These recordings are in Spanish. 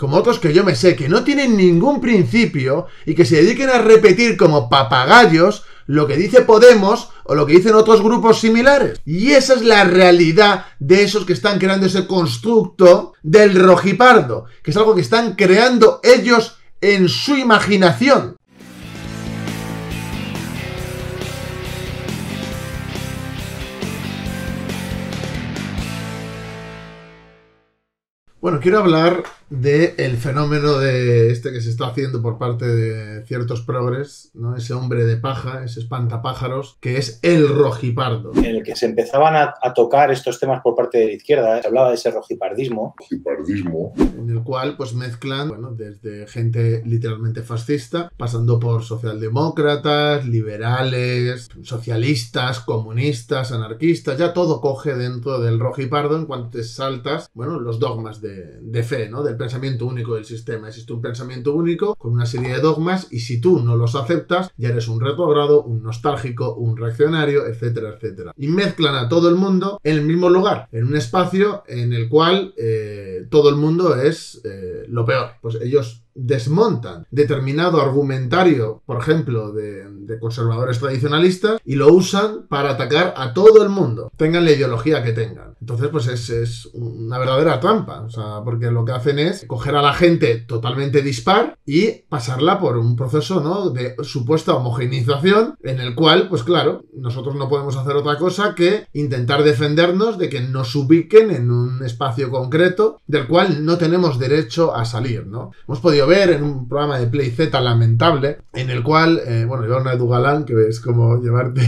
como otros que yo me sé, que no tienen ningún principio y que se dediquen a repetir como papagayos lo que dice Podemos o lo que dicen otros grupos similares. Y esa es la realidad de esos que están creando ese constructo del rojipardo, que es algo que están creando ellos en su imaginación. Bueno, quiero hablar de el fenómeno de este que se está haciendo por parte de ciertos progres, ¿no? Ese hombre de paja, ese espantapájaros, que es el rojipardo. En el que se empezaban a, tocar estos temas por parte de la izquierda, se hablaba de ese rojipardismo. Rojipardismo. En el cual pues mezclan, bueno, desde gente literalmente fascista, pasando por socialdemócratas, liberales, socialistas, comunistas, anarquistas, ya todo coge dentro del rojipardo en cuanto te saltas, bueno, los dogmas de, de fe, ¿no? Del pensamiento único del sistema. Existe un pensamiento único con una serie de dogmas y si tú no los aceptas, ya eres un retrogrado, un nostálgico, un reaccionario, etcétera, etcétera. Y mezclan a todo el mundo en el mismo lugar, en un espacio en el cual eh, todo el mundo es eh, lo peor. Pues ellos desmontan determinado argumentario, por ejemplo, de, conservadores tradicionalistas y lo usan para atacar a todo el mundo, tengan la ideología que tengan. Entonces, pues es, es una verdadera trampa, o sea, porque lo que hacen es coger a la gente totalmente dispar y pasarla por un proceso, ¿no? De supuesta homogeneización, en el cual, pues claro, nosotros no podemos hacer otra cosa que intentar defendernos de que nos ubiquen en un espacio concreto del cual no tenemos derecho a salir, ¿no? Hemos podido ver en un programa de Play Z lamentable, en el cual, eh, bueno, una Dugalán, que es como llevarte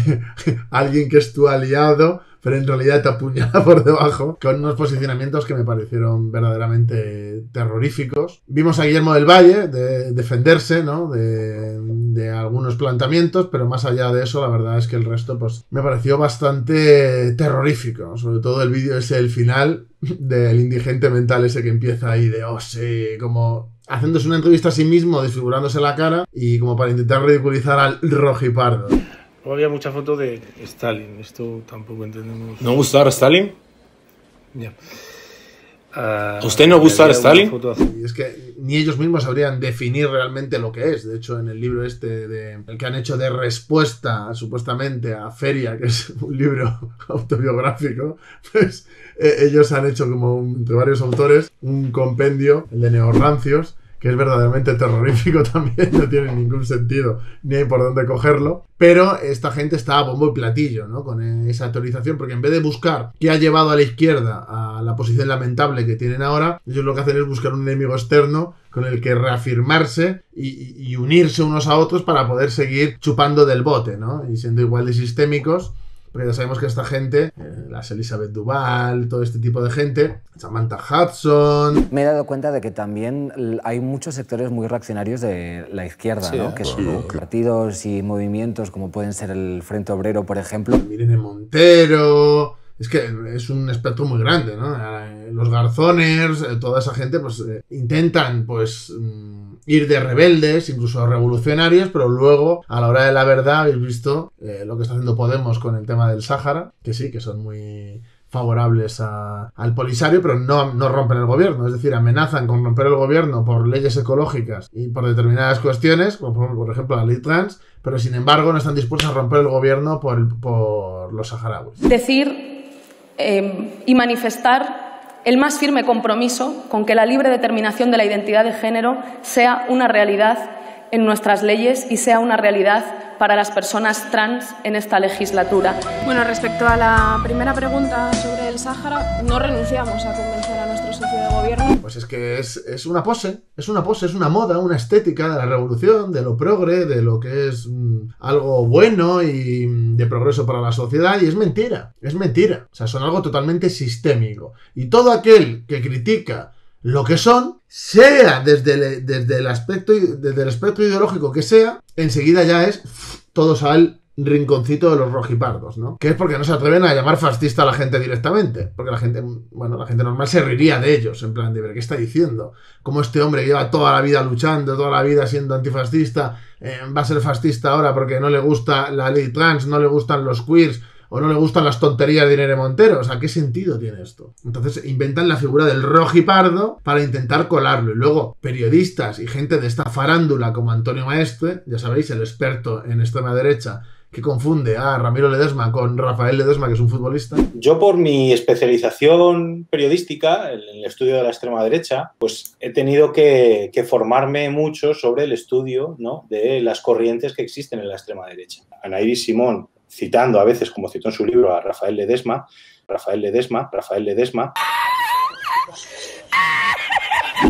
a alguien que es tu aliado, pero en realidad te apuñala por debajo, con unos posicionamientos que me parecieron verdaderamente terroríficos. Vimos a Guillermo del Valle de defenderse, ¿no? De, de, algunos planteamientos, pero más allá de eso, la verdad es que el resto, pues, me pareció bastante terrorífico. Sobre todo el vídeo ese, el final, del indigente mental ese que empieza ahí de, oh, sí, como haciéndose una entrevista a sí mismo, desfigurándose la cara y como para intentar ridiculizar al rojipardo. Luego había mucha foto de Stalin, esto tampoco entendemos. ¿No gusta ahora Stalin? Ya. Ah, usted no gusta Stalin? Es que ni ellos mismos sabrían definir realmente lo que es. De hecho, en el libro este, el que han hecho de respuesta supuestamente a Feria, que es un libro autobiográfico, pues eh, ellos han hecho como entre varios autores un compendio, el de Neorrancios, que es verdaderamente terrorífico también, no tiene ningún sentido, ni hay por dónde cogerlo. Pero esta gente está a bombo y platillo, ¿no? Con esa actualización, porque en vez de buscar qué ha llevado a la izquierda a la posición lamentable que tienen ahora, ellos lo que hacen es buscar un enemigo externo con el que reafirmarse y, unirse unos a otros para poder seguir chupando del bote, ¿no? Y siendo igual de sistémicos porque ya sabemos que esta gente, eh, las Elizabeth Duval, todo este tipo de gente, Samantha Hudson. Me he dado cuenta de que también hay muchos sectores muy reaccionarios de la izquierda, ¿no? ¿eh? Que son partidos y movimientos como pueden ser el Frente Obrero, por ejemplo. Miren Montero. Es que es un espectro muy grande, ¿no? los garzones, eh, toda esa gente, pues eh, intentan pues mm, ir de rebeldes, incluso revolucionarios, pero luego, a la hora de la verdad, habéis visto eh, lo que está haciendo Podemos con el tema del Sáhara, que sí, que son muy favorables al Polisario, pero no, no rompen el gobierno. Es decir, amenazan con romper el gobierno por leyes ecológicas y por determinadas cuestiones, como por ejemplo la ley trans, pero sin embargo no están dispuestos a romper el gobierno por, los saharauis. Decir y manifestar el más firme compromiso con que la libre determinación de la identidad de género sea una realidad en nuestras leyes y sea una realidad para las personas trans en esta legislatura. Bueno, respecto a la primera pregunta sobre el Sáhara, no renunciamos a convencer a nuestros pues es que es, una pose, es una pose, es una moda, una estética de la revolución, de lo progre, de lo que es mm, algo bueno y mm, de progreso para la sociedad, y es mentira, es mentira. O sea, son algo totalmente sistémico. Y todo aquel que critica lo que son, sea desde el, desde el aspecto, desde el aspecto ideológico que sea, enseguida ya es todo al rinconcito de los rojipardos, ¿no? Que es porque no se atreven a llamar fascista a la gente directamente, porque la gente, bueno, la gente normal se reiría de ellos, en plan de ver qué está diciendo, Como este hombre lleva toda la vida luchando, toda la vida siendo antifascista, eh, va a ser fascista ahora porque no le gusta la ley trans, no le gustan los queers, o no le gustan las tonterías de Irene Montero. O sea, ¿qué sentido tiene esto? Entonces inventan la figura del rojipardo para intentar colarlo. Y luego, periodistas y gente de esta farándula como Antonio Maestre, ya sabéis, el experto en extrema derecha, que confunde a Ramiro Ledesma con Rafael Ledesma, que es un futbolista? Yo por mi especialización periodística, en el estudio de la extrema derecha, pues he tenido que, formarme mucho sobre el estudio de las corrientes que existen en la extrema derecha. Anaíri Simón, citando a veces, como citó en su libro, a Rafael Ledesma, Rafael Ledesma, Rafael Ledesma.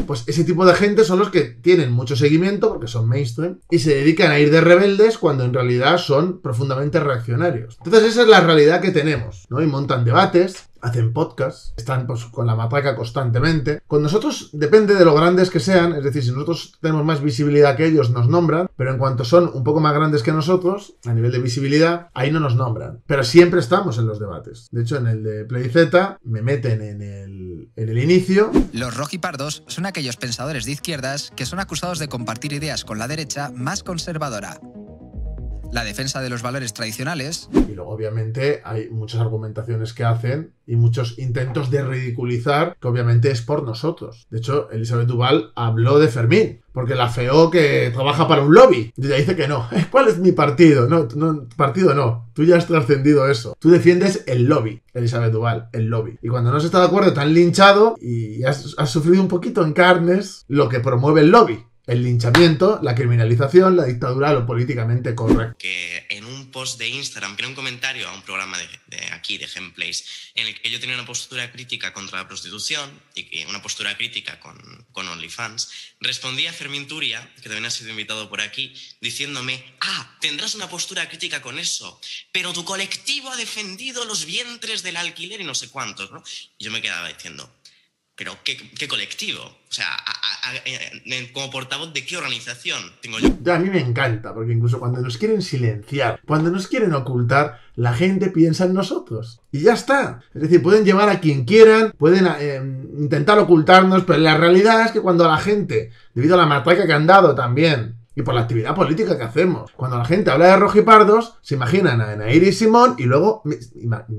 Pues ese tipo de gente son los que tienen mucho seguimiento porque son mainstream y se dedican a ir de rebeldes cuando en realidad son profundamente reaccionarios. Entonces esa es la realidad que tenemos, ¿no? Y montan debates hacen podcast, están pues, con la matraca constantemente. Con nosotros depende de lo grandes que sean, es decir, si nosotros tenemos más visibilidad que ellos, nos nombran, pero en cuanto son un poco más grandes que nosotros, a nivel de visibilidad, ahí no nos nombran. Pero siempre estamos en los debates. De hecho, en el de PlayZ me meten en el, en el inicio. Los rojipardos son aquellos pensadores de izquierdas que son acusados de compartir ideas con la derecha más conservadora la defensa de los valores tradicionales. Y luego, obviamente, hay muchas argumentaciones que hacen y muchos intentos de ridiculizar, que obviamente es por nosotros. De hecho, Elizabeth Duval habló de Fermín, porque la feo que trabaja para un lobby. Y ella dice que no. ¿Cuál es mi partido? No, no partido no. Tú ya has trascendido eso. Tú defiendes el lobby, Elizabeth Duval, el lobby. Y cuando no has estado de acuerdo, te han linchado y has sufrido un poquito en carnes lo que promueve el lobby el linchamiento, la criminalización, la dictadura, lo políticamente correcto. Que en un post de Instagram que era un comentario a un programa de, aquí, de Gameplays, en el que yo tenía una postura crítica contra la prostitución y, una postura crítica con, con OnlyFans, respondía a Fermín Turia, que también ha sido invitado por aquí, diciéndome, ah, tendrás una postura crítica con eso, pero tu colectivo ha defendido los vientres del alquiler y no sé cuántos, ¿no? Y yo me quedaba diciendo, pero ¿qué, colectivo? O sea, como portavoz de qué organización tengo yo. A mí me encanta, porque incluso cuando nos quieren silenciar, cuando nos quieren ocultar, la gente piensa en nosotros. Y ya está. Es decir, pueden llevar a quien quieran, pueden eh, intentar ocultarnos, pero la realidad es que cuando la gente, debido a la matraca que han dado también, y por la actividad política que hacemos. Cuando la gente habla de rojipardos, se imaginan a Nair y Simón y luego me,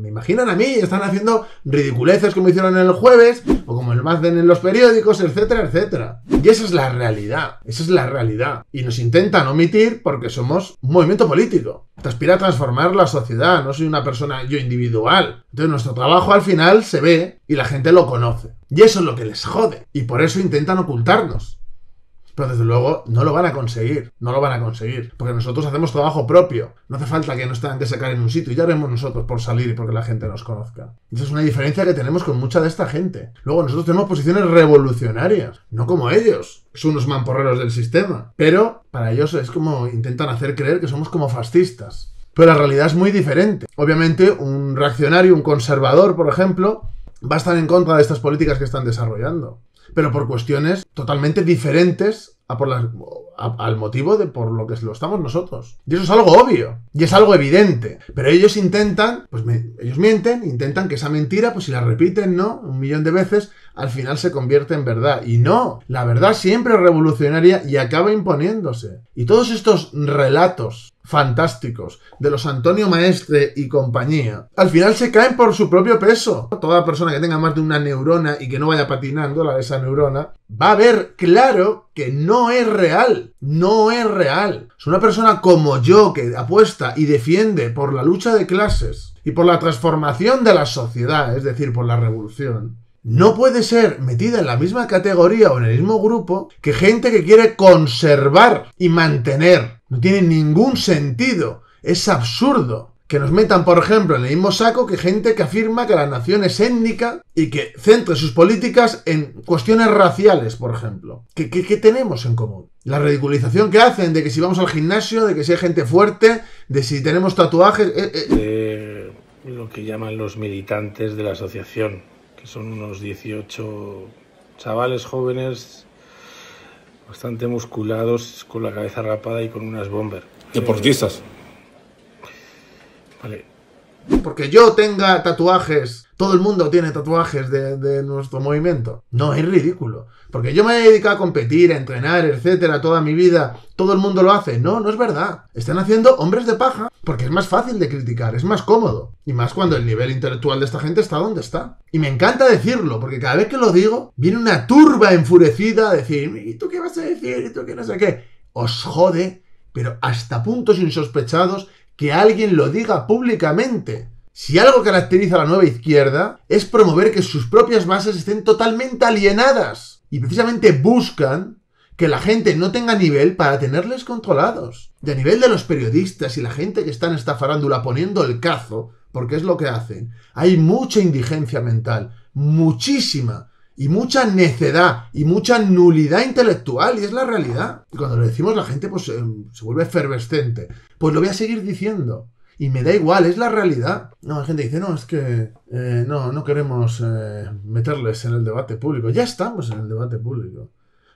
imaginan a mí y están haciendo ridiculeces como hicieron el jueves o como el hacen en los periódicos, etcétera, etcétera. Y esa es la realidad, esa es la realidad. Y nos intentan omitir porque somos un movimiento político. Te aspira a transformar la sociedad, no soy una persona yo individual. Entonces nuestro trabajo al final se ve y la gente lo conoce. Y eso es lo que les jode. Y por eso intentan ocultarnos. Pero desde luego no lo van a conseguir, no lo van a conseguir, porque nosotros hacemos trabajo propio. No hace falta que nos tengan que sacar en un sitio, y ya haremos nosotros por salir y porque la gente nos conozca. Esa es una diferencia que tenemos con mucha de esta gente. Luego nosotros tenemos posiciones revolucionarias, no como ellos, son unos mamporreros del sistema. Pero para ellos es como intentan hacer creer que somos como fascistas. Pero la realidad es muy diferente. Obviamente un reaccionario, un conservador, por ejemplo, va a estar en contra de estas políticas que están desarrollando pero por cuestiones totalmente diferentes a por al motivo de por lo que lo estamos nosotros. Y eso es algo obvio, y es algo evidente. Pero ellos intentan, pues ellos mienten, intentan que esa mentira, pues si la repiten, ¿no? Un millón de veces, al final se convierte en verdad. Y no, la verdad siempre es revolucionaria y acaba imponiéndose. Y todos estos relatos fantásticos, de los Antonio Maestre y compañía, al final se caen por su propio peso. Toda persona que tenga más de una neurona y que no vaya patinando la de esa neurona, va a ver claro que no es real, no es real. Es una persona como yo que apuesta y defiende por la lucha de clases y por la transformación de la sociedad, es decir, por la revolución no puede ser metida en la misma categoría o en el mismo grupo que gente que quiere conservar y mantener. No tiene ningún sentido. Es absurdo que nos metan, por ejemplo, en el mismo saco que gente que afirma que la nación es étnica y que centre sus políticas en cuestiones raciales, por ejemplo. ¿Qué, tenemos en común? La ridiculización que hacen de que si vamos al gimnasio, de que si hay gente fuerte, de si tenemos tatuajes... Eh, eh. lo que llaman los militantes de la asociación son unos 18 chavales jóvenes bastante musculados, con la cabeza rapada y con unas bomber. ¿Deportistas? Vale. Porque yo tenga tatuajes, todo el mundo tiene tatuajes de, nuestro movimiento. No, es ridículo. Porque yo me he dedicado a competir, a entrenar, etcétera, toda mi vida. Todo el mundo lo hace. No, no es verdad. Están haciendo hombres de paja porque es más fácil de criticar, es más cómodo. Y más cuando el nivel intelectual de esta gente está donde está. Y me encanta decirlo, porque cada vez que lo digo, viene una turba enfurecida a decir, ¿y tú qué vas a decir? ¿Y tú qué no sé qué? Os jode, pero hasta puntos insospechados que alguien lo diga públicamente. Si algo caracteriza a la nueva izquierda es promover que sus propias bases estén totalmente alienadas y precisamente buscan que la gente no tenga nivel para tenerles controlados. Y a nivel de los periodistas y la gente que está en esta farándula poniendo el cazo, porque es lo que hacen, hay mucha indigencia mental, muchísima y mucha necedad y mucha nulidad intelectual, y es la realidad. Y cuando lo decimos la gente pues, em, se vuelve efervescente. Pues lo voy a seguir diciendo. Y me da igual, es la realidad. No, la gente dice, no, es que eh, no, no queremos eh, meterles en el debate público. Ya estamos pues, en el debate público.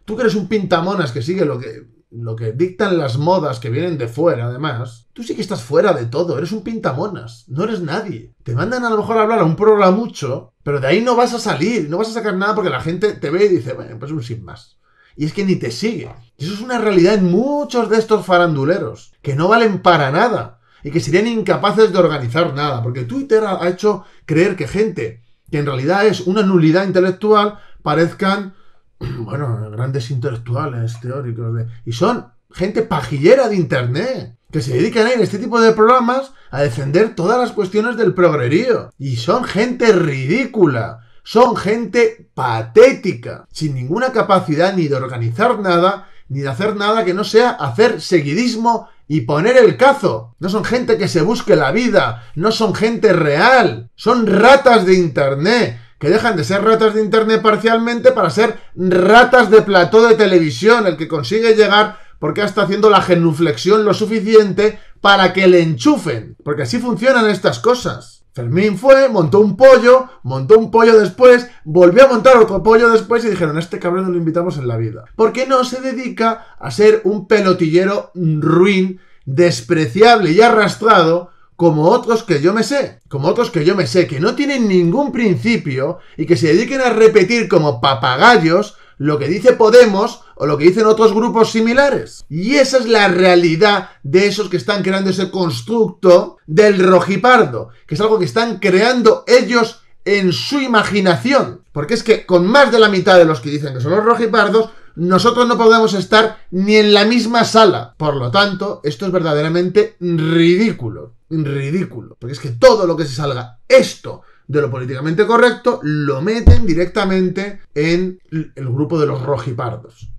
Tú que eres un pintamonas que sigue lo que, lo que dictan las modas que vienen de fuera, además. Tú sí que estás fuera de todo, eres un pintamonas, no eres nadie. Te mandan a lo mejor a hablar a un programa mucho, pero de ahí no vas a salir, no vas a sacar nada porque la gente te ve y dice, bueno, pues un sin más. Y es que ni te sigue. Y eso es una realidad en muchos de estos faranduleros, que no valen para nada y que serían incapaces de organizar nada, porque Twitter ha hecho creer que gente que en realidad es una nulidad intelectual parezcan bueno, grandes intelectuales, teóricos, de, y son gente pajillera de Internet, que se dedican a este tipo de programas a defender todas las cuestiones del progrerío. Y son gente ridícula, son gente patética, sin ninguna capacidad ni de organizar nada, ni de hacer nada que no sea hacer seguidismo y poner el cazo. No son gente que se busque la vida, no son gente real, son ratas de Internet que dejan de ser ratas de internet parcialmente para ser ratas de plató de televisión, el que consigue llegar porque está haciendo la genuflexión lo suficiente para que le enchufen. Porque así funcionan estas cosas. Fermín fue, montó un pollo, montó un pollo después, volvió a montar otro pollo después y dijeron, este cabrón no lo invitamos en la vida. ¿Por qué no se dedica a ser un pelotillero ruin, despreciable y arrastrado como otros que yo me sé, como otros que yo me sé, que no tienen ningún principio y que se dediquen a repetir como papagayos lo que dice Podemos o lo que dicen otros grupos similares. Y esa es la realidad de esos que están creando ese constructo del rojipardo, que es algo que están creando ellos en su imaginación. Porque es que con más de la mitad de los que dicen que son los rojipardos, nosotros no podemos estar ni en la misma sala. Por lo tanto, esto es verdaderamente ridículo ridículo. Porque es que todo lo que se salga esto de lo políticamente correcto lo meten directamente en el grupo de los rojipardos,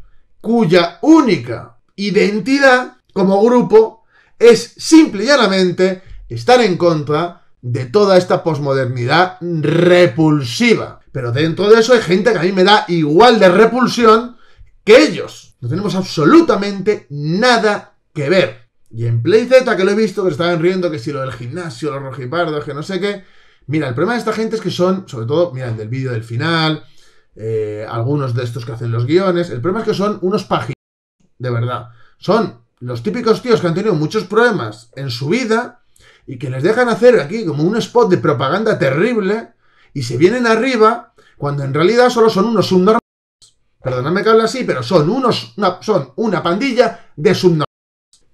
cuya única identidad como grupo es simple y llanamente estar en contra de toda esta posmodernidad repulsiva. Pero dentro de eso hay gente que a mí me da igual de repulsión que ellos. No tenemos absolutamente nada que ver. Y en Z que lo he visto, que estaban riendo, que si lo del gimnasio, los rojipardos, que no sé qué. Mira, el problema de esta gente es que son, sobre todo, mira, del vídeo del final, eh, algunos de estos que hacen los guiones. El problema es que son unos páginas, de verdad. Son los típicos tíos que han tenido muchos problemas en su vida y que les dejan hacer aquí como un spot de propaganda terrible y se vienen arriba cuando en realidad solo son unos subnormales. Perdonadme que hable así, pero son unos, son una pandilla de subnormales.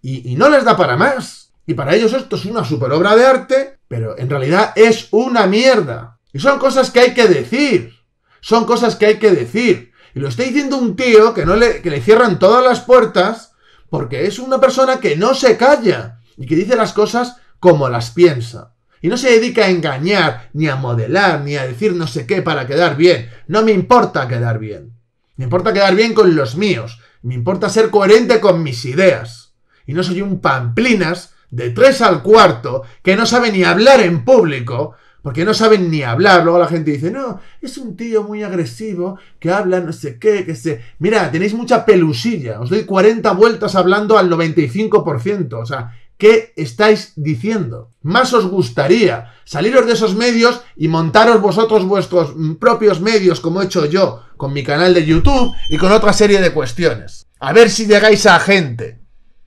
Y, no les da para más. Y para ellos esto es una super obra de arte, pero en realidad es una mierda. Y son cosas que hay que decir. Son cosas que hay que decir. Y lo está diciendo un tío que, no le, que le cierran todas las puertas porque es una persona que no se calla y que dice las cosas como las piensa. Y no se dedica a engañar, ni a modelar, ni a decir no sé qué para quedar bien. No me importa quedar bien. Me importa quedar bien con los míos. Me importa ser coherente con mis ideas y no soy un pamplinas de tres al cuarto que no sabe ni hablar en público, porque no saben ni hablar. Luego la gente dice, no, es un tío muy agresivo que habla no sé qué, que se... Mira, tenéis mucha pelusilla, os doy 40 vueltas hablando al 95%, o sea, ¿Qué estáis diciendo? Más os gustaría saliros de esos medios y montaros vosotros vuestros propios medios, como he hecho yo con mi canal de YouTube y con otra serie de cuestiones. A ver si llegáis a gente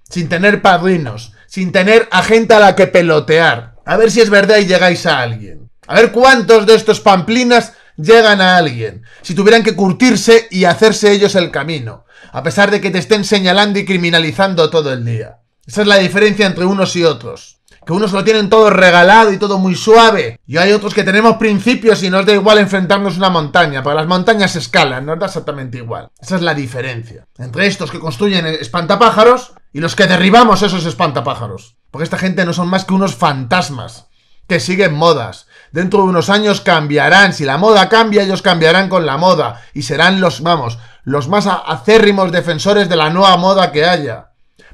sin tener padrinos, sin tener a gente a la que pelotear. A ver si es verdad y llegáis a alguien. A ver cuántos de estos pamplinas llegan a alguien, si tuvieran que curtirse y hacerse ellos el camino, a pesar de que te estén señalando y criminalizando todo el día. Esa es la diferencia entre unos y otros que unos lo tienen todo regalado y todo muy suave, y hay otros que tenemos principios y nos da igual enfrentarnos a una montaña, Para las montañas se escalan, nos da exactamente igual. Esa es la diferencia entre estos que construyen espantapájaros y los que derribamos esos espantapájaros. Porque esta gente no son más que unos fantasmas que siguen modas. Dentro de unos años cambiarán, si la moda cambia, ellos cambiarán con la moda y serán los, vamos, los más acérrimos defensores de la nueva moda que haya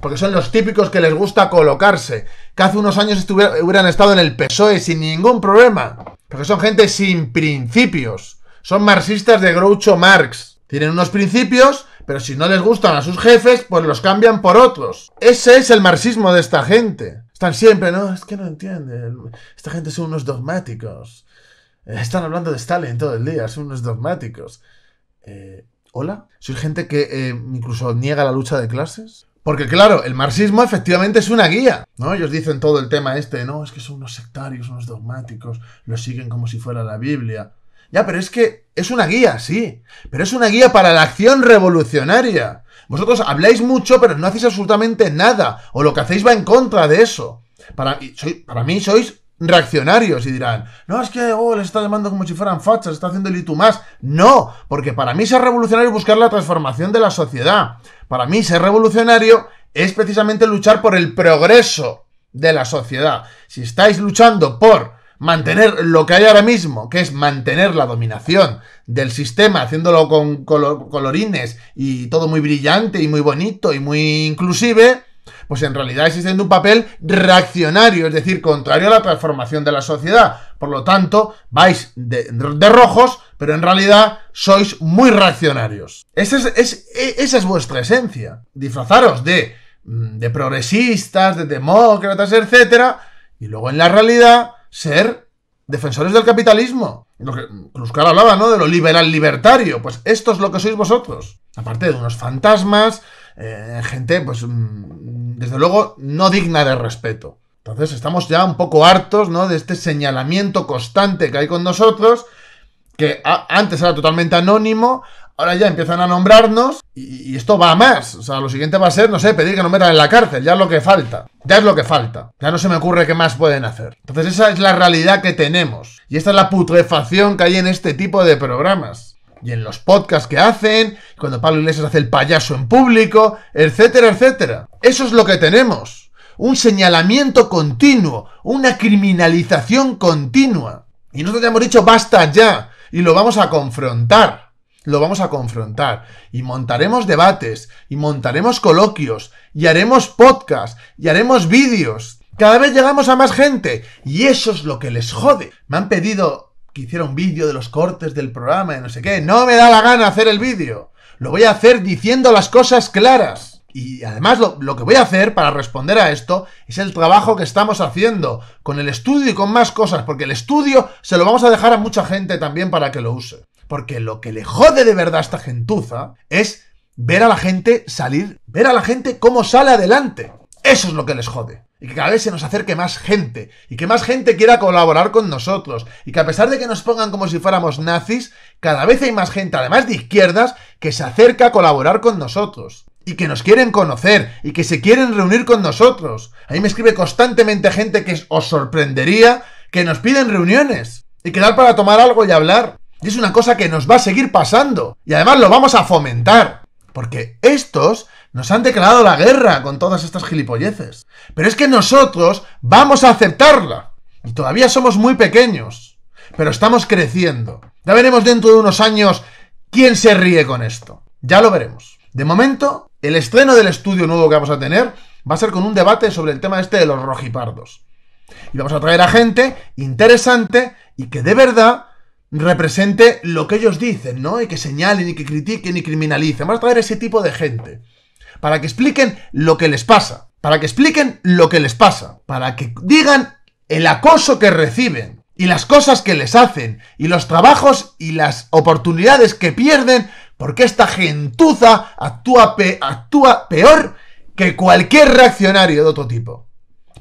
porque son los típicos que les gusta colocarse, que hace unos años hubieran estado en el PSOE sin ningún problema, porque son gente sin principios, son marxistas de Groucho Marx, tienen unos principios, pero si no les gustan a sus jefes, pues los cambian por otros. Ese es el marxismo de esta gente. Están siempre, no, es que no entienden, esta gente son unos dogmáticos. Eh, están hablando de Stalin todo el día, son unos dogmáticos. Eh, ¿Hola? ¿Soy gente que eh, incluso niega la lucha de clases? Porque claro, el marxismo efectivamente es una guía, ¿no? Ellos dicen todo el tema este, no, es que son unos sectarios, unos dogmáticos, lo siguen como si fuera la Biblia. Ya, pero es que es una guía, sí, pero es una guía para la acción revolucionaria. Vosotros habláis mucho, pero no hacéis absolutamente nada, o lo que hacéis va en contra de eso. Para, para mí sois reaccionarios y dirán, no, es que oh, les está llamando como si fueran fachas, está haciendo el y No, porque para mí ser revolucionario es buscar la transformación de la sociedad. Para mí ser revolucionario es precisamente luchar por el progreso de la sociedad. Si estáis luchando por mantener lo que hay ahora mismo, que es mantener la dominación del sistema, haciéndolo con colorines y todo muy brillante y muy bonito y muy inclusive, pues en realidad existen un papel reaccionario, es decir, contrario a la transformación de la sociedad. Por lo tanto, vais de, rojos, pero en realidad sois muy reaccionarios. Esa es, e, vuestra esencia. Disfrazaros de, mm, progresistas, de demócratas, etc. Y luego en la realidad ser defensores del capitalismo. Lo que mm, hablaba, ¿no? De lo liberal libertario. Pues esto es lo que sois vosotros. Aparte de unos fantasmas, eh, gente, pues, mm, desde luego, no digna de respeto. Entonces estamos ya un poco hartos, ¿no? De este señalamiento constante que hay con nosotros, que antes era totalmente anónimo, ahora ya empiezan a nombrarnos y, y, esto va a más. O sea, lo siguiente va a ser, no sé, pedir que nos metan en la cárcel. Ya es lo que falta. Ya es lo que falta. Ya no se me ocurre qué más pueden hacer. Entonces esa es la realidad que tenemos. Y esta es la putrefacción que hay en este tipo de programas y en los podcasts que hacen, cuando Pablo Iglesias hace el payaso en público, etcétera, etcétera. Eso es lo que tenemos. Un señalamiento continuo, una criminalización continua. Y nosotros ya hemos dicho basta ya y lo vamos a confrontar. Lo vamos a confrontar y montaremos debates y montaremos coloquios y haremos podcasts y haremos vídeos. Cada vez llegamos a más gente y eso es lo que les jode. Me han pedido que hiciera un vídeo de los cortes del programa, y no sé qué. No me da la gana hacer el vídeo. Lo voy a hacer diciendo las cosas claras. Y además lo, lo, que voy a hacer para responder a esto es el trabajo que estamos haciendo con el estudio y con más cosas, porque el estudio se lo vamos a dejar a mucha gente también para que lo use. Porque lo que le jode de verdad a esta gentuza es ver a la gente salir, ver a la gente cómo sale adelante. Eso es lo que les jode y que cada vez se nos acerque más gente, y que más gente quiera colaborar con nosotros, y que a pesar de que nos pongan como si fuéramos nazis, cada vez hay más gente, además de izquierdas, que se acerca a colaborar con nosotros. Y que nos quieren conocer, y que se quieren reunir con nosotros. Ahí me escribe constantemente gente que os sorprendería, que nos piden reuniones, y quedar para tomar algo y hablar. Y es una cosa que nos va a seguir pasando, y además lo vamos a fomentar. Porque estos nos han declarado la guerra con todas estas gilipolleces. Pero es que nosotros vamos a aceptarla. Y todavía somos muy pequeños. Pero estamos creciendo. Ya veremos dentro de unos años quién se ríe con esto. Ya lo veremos. De momento, el estreno del estudio nuevo que vamos a tener va a ser con un debate sobre el tema este de los rojipardos. Y vamos a traer a gente interesante y que de verdad represente lo que ellos dicen, ¿no? Y que señalen y que critiquen y criminalicen. Vamos a traer ese tipo de gente para que expliquen lo que les pasa, para que expliquen lo que les pasa, para que digan el acoso que reciben y las cosas que les hacen y los trabajos y las oportunidades que pierden porque esta gentuza actúa, peor que cualquier reaccionario de otro tipo.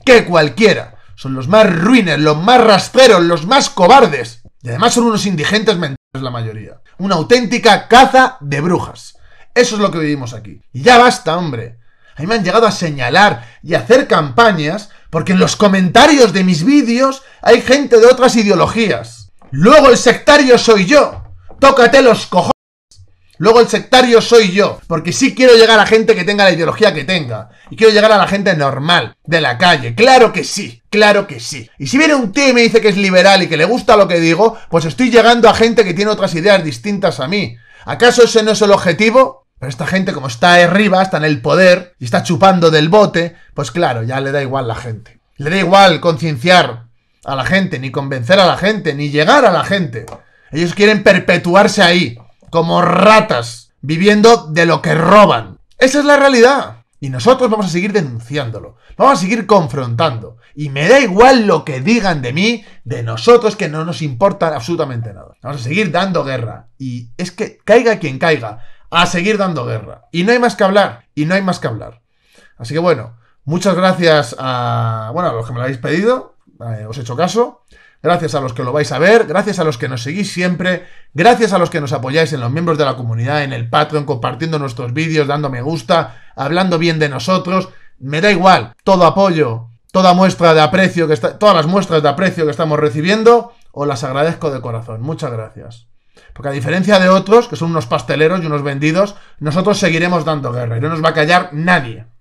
Que cualquiera. Son los más ruines, los más rastreros, los más cobardes. Y además son unos indigentes mentales la mayoría. Una auténtica caza de brujas. Eso es lo que vivimos aquí. Y ya basta, hombre. A mí me han llegado a señalar y hacer campañas porque en los comentarios de mis vídeos hay gente de otras ideologías. Luego el sectario soy yo. Tócate los cojones. Luego el sectario soy yo, porque sí quiero llegar a gente que tenga la ideología que tenga. Y quiero llegar a la gente normal, de la calle. Claro que sí, claro que sí. Y si viene un tío y me dice que es liberal y que le gusta lo que digo, pues estoy llegando a gente que tiene otras ideas distintas a mí. ¿Acaso ese no es el objetivo? Pero esta gente, como está arriba, está en el poder y está chupando del bote, pues claro, ya le da igual la gente. Le da igual concienciar a la gente, ni convencer a la gente, ni llegar a la gente. Ellos quieren perpetuarse ahí, como ratas, viviendo de lo que roban. Esa es la realidad. Y nosotros vamos a seguir denunciándolo, vamos a seguir confrontando. Y me da igual lo que digan de mí, de nosotros, que no nos importa absolutamente nada. Vamos a seguir dando guerra. Y es que caiga quien caiga, a seguir dando guerra. Y no hay más que hablar, y no hay más que hablar. Así que bueno, muchas gracias a, bueno, a los que me lo habéis pedido, eh, os he hecho caso. Gracias a los que lo vais a ver, gracias a los que nos seguís siempre, gracias a los que nos apoyáis en los miembros de la comunidad, en el Patreon, compartiendo nuestros vídeos, dando me gusta, hablando bien de nosotros. Me da igual, todo apoyo, toda muestra de aprecio que está, todas las muestras de aprecio que estamos recibiendo, os las agradezco de corazón. Muchas gracias. Porque a diferencia de otros, que son unos pasteleros y unos vendidos, nosotros seguiremos dando guerra y no nos va a callar nadie.